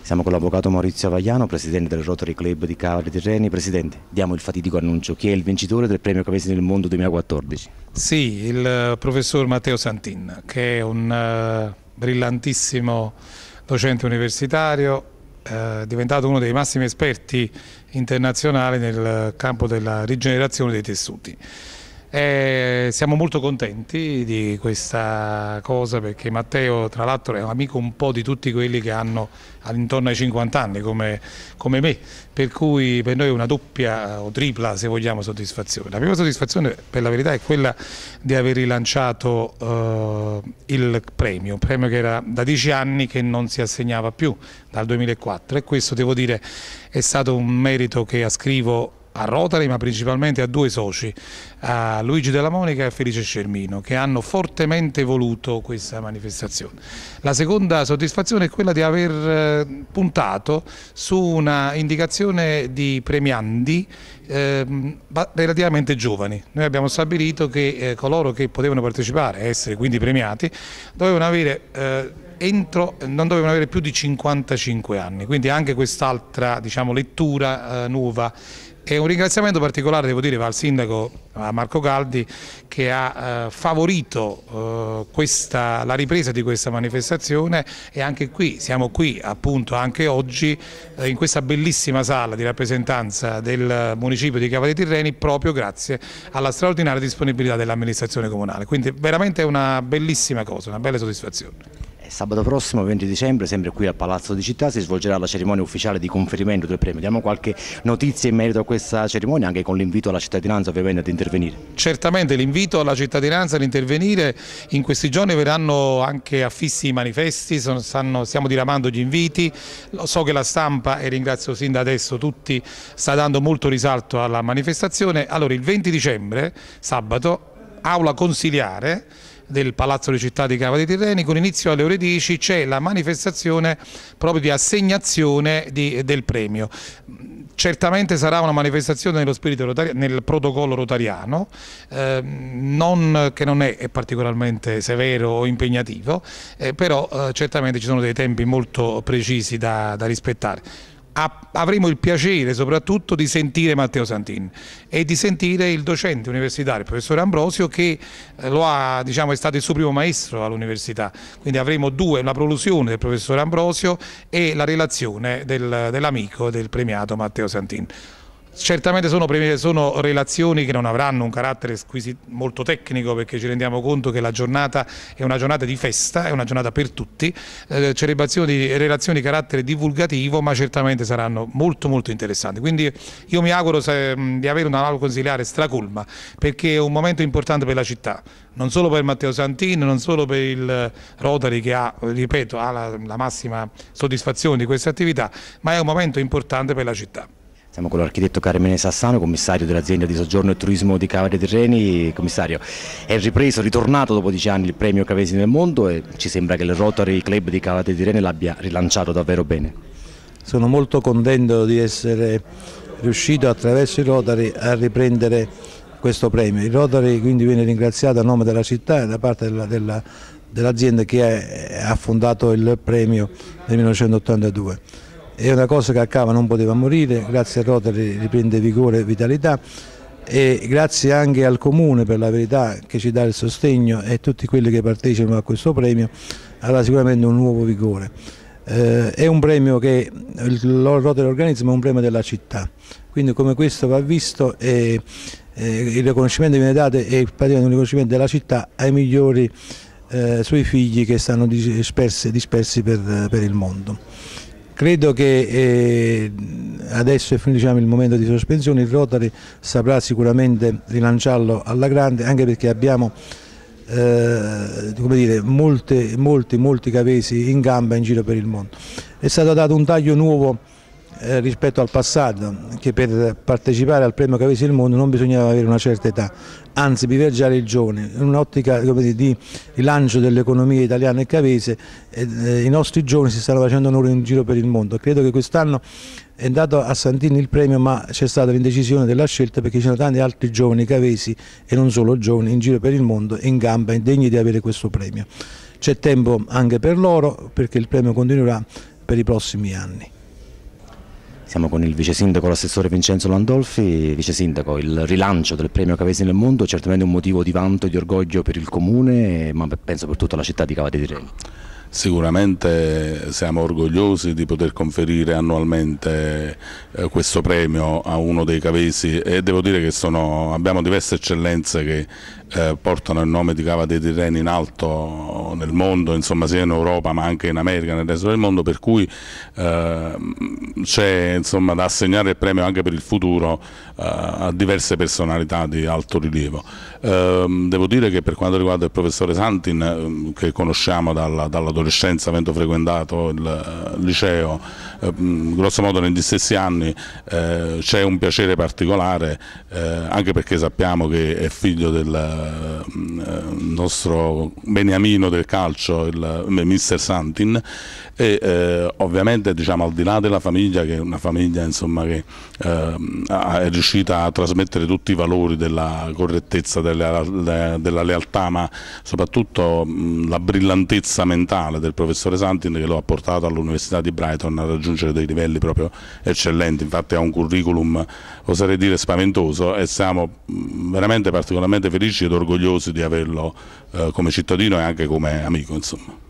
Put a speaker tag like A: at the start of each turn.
A: Siamo con l'avvocato Maurizio Avagliano, presidente del Rotary Club di Cavale Tirreni. Presidente, diamo il fatidico annuncio. Chi è il vincitore del premio Cavesi nel Mondo 2014?
B: Sì, il eh, professor Matteo Santin, che è un eh, brillantissimo docente universitario, eh, diventato uno dei massimi esperti internazionali nel campo della rigenerazione dei tessuti. Eh, siamo molto contenti di questa cosa perché Matteo tra l'altro è un amico un po' di tutti quelli che hanno all'intorno ai 50 anni come, come, me, per cui per noi è una doppia o tripla se vogliamo soddisfazione. La prima soddisfazione per la verità è quella di aver rilanciato eh, il premio, un premio che era da 10 anni che non si assegnava più dal 2004 e questo devo dire è stato un merito che ascrivo a Rotary ma principalmente a due soci, a Luigi Della Monica e a Felice Scermino che hanno fortemente voluto questa manifestazione. La seconda soddisfazione è quella di aver eh, puntato su una indicazione di premiandi eh, relativamente giovani. Noi abbiamo stabilito che eh, coloro che potevano partecipare essere quindi premiati dovevano avere eh, entro, non dovevano avere più di 55 anni, quindi anche quest'altra diciamo, lettura eh, nuova e un ringraziamento particolare, devo dire, va al sindaco Marco Caldi che ha eh, favorito eh, questa, la ripresa di questa manifestazione e anche qui, siamo qui appunto anche oggi eh, in questa bellissima sala di rappresentanza del municipio di Cava Tirreni proprio grazie alla straordinaria disponibilità dell'amministrazione comunale. Quindi veramente è una bellissima cosa, una bella soddisfazione.
A: Eh, sabato prossimo, 20 dicembre, sempre qui al Palazzo di Città, si svolgerà la cerimonia ufficiale di conferimento del premio. Diamo qualche notizia in merito a questa cerimonia, anche con l'invito alla cittadinanza ovviamente ad intervenire.
B: Certamente l'invito alla cittadinanza ad intervenire, in questi giorni verranno anche affissi i manifesti, sono, stanno, stiamo diramando gli inviti, Lo so che la stampa, e ringrazio sin da adesso tutti, sta dando molto risalto alla manifestazione. Allora il 20 dicembre, sabato, aula consiliare, del Palazzo di Città di Cava dei Tirreni. Con inizio alle ore 10 c'è la manifestazione proprio di assegnazione di, del premio. Certamente sarà una manifestazione nello spirito rotariano, nel protocollo rotariano, eh, non, che non è particolarmente severo o impegnativo, eh, però eh, certamente ci sono dei tempi molto precisi da, da rispettare avremo il piacere soprattutto di sentire Matteo Santin e di sentire il docente universitario, il professore Ambrosio che eh, ha, diciamo, è stato il suo primo maestro all'università, quindi avremo due, la prolusione del professore Ambrosio e la relazione del, dell'amico del premiato Matteo Santin. Certamente sono, sono, relazioni che non avranno un carattere molto tecnico perché ci rendiamo conto che la giornata è una giornata di festa, è una giornata per tutti, eh, celebrazioni di relazioni di carattere divulgativo ma certamente saranno molto molto interessanti. Quindi io mi auguro se, di avere un analogo consigliare stracolma perché è un momento importante per la città, non solo per Matteo Santin, non solo per il Rotary che ha, ripeto, ha la, la massima soddisfazione di questa attività, ma è un momento importante per la città.
A: Siamo con l'architetto Carmine Sassano, commissario dell'azienda di soggiorno e turismo di Cavare Tirreni. Commissario, è ripreso, ritornato dopo dieci anni il premio Cavesi nel mondo e ci sembra che il Rotary Club di Cavare Tirreni l'abbia rilanciato davvero bene. Sono
C: molto contento di essere riuscito attraverso i Rotary a riprendere questo premio. Il Rotary quindi viene ringraziato a nome della città e da parte dell'azienda dell che ha fondato il premio nel 1982 è una cosa che a Cava non poteva morire, grazie a Rotary riprende vigore e vitalità e grazie anche al Comune per la verità che ci dà il sostegno e a tutti quelli che partecipano a questo premio avrà sicuramente un nuovo vigore. Eh, è un premio che il Rotary Organismo è un premio della città, quindi come questo va visto e, e il riconoscimento viene dato è praticamente un riconoscimento della città ai migliori eh, suoi figli che stanno dispersi, dispersi per, per il mondo. Credo che eh, adesso è finito diciamo, il momento di sospensione, il Rotary saprà sicuramente rilanciarlo alla grande anche perché abbiamo eh, come dire, molte, molti, molti cavesi in gamba in giro per il mondo. È stato dato un taglio nuovo eh, rispetto al passato, che per partecipare al premio Cavesi del Mondo non bisognava avere una certa età, anzi privilegiare il giovane, in un'ottica di rilancio dell'economia italiana e cavese, eh, i nostri giovani si stanno facendo onore in giro per il mondo, credo che quest'anno è andato a Santini il premio ma c'è stata l'indecisione della scelta perché ci sono tanti altri giovani cavesi e non solo giovani in giro per il mondo in gamba, indegni di avere questo premio. C'è tempo anche per loro perché il premio continuerà per i prossimi anni.
A: Siamo con il vice sindaco, l'assessore Vincenzo Landolfi. Vice sindaco, il rilancio del premio Cavesi nel mondo è certamente un motivo di vanto e di orgoglio per il comune, ma penso per tutta la città di Cava di Tirreno. Sicuramente siamo orgogliosi di poter conferire
D: annualmente eh, questo premio a uno dei cavesi e devo dire che sono, abbiamo diverse eccellenze che eh, portano il nome di Cava dei Tirreni in alto nel mondo, insomma sia in Europa ma anche in America, nel resto del mondo, per cui eh, c'è da assegnare il premio anche per il futuro eh, a diverse personalità di alto rilievo. Ehm, devo dire che per quanto riguarda il professore Santin, ehm, che conosciamo dalla, dall'adolescenza, avendo frequentato il eh, liceo, Ehm, grosso modo negli stessi anni eh, c'è un piacere particolare eh, anche perché sappiamo che è figlio del mm, eh, nostro beniamino del calcio, il mister Santin e ovviamente diciamo, al di là della famiglia che è una famiglia insomma, che ehm, è riuscita a trasmettere tutti i valori della correttezza, della, della lealtà ma soprattutto mm, la brillantezza mentale del professore Santin che lo ha portato all'università di Brighton a raggiungere raggiungere dei livelli proprio eccellenti, infatti ha un curriculum oserei dire spaventoso e siamo mm, veramente particolarmente felici ed orgogliosi di averlo eh, come cittadino e anche come amico. Insomma.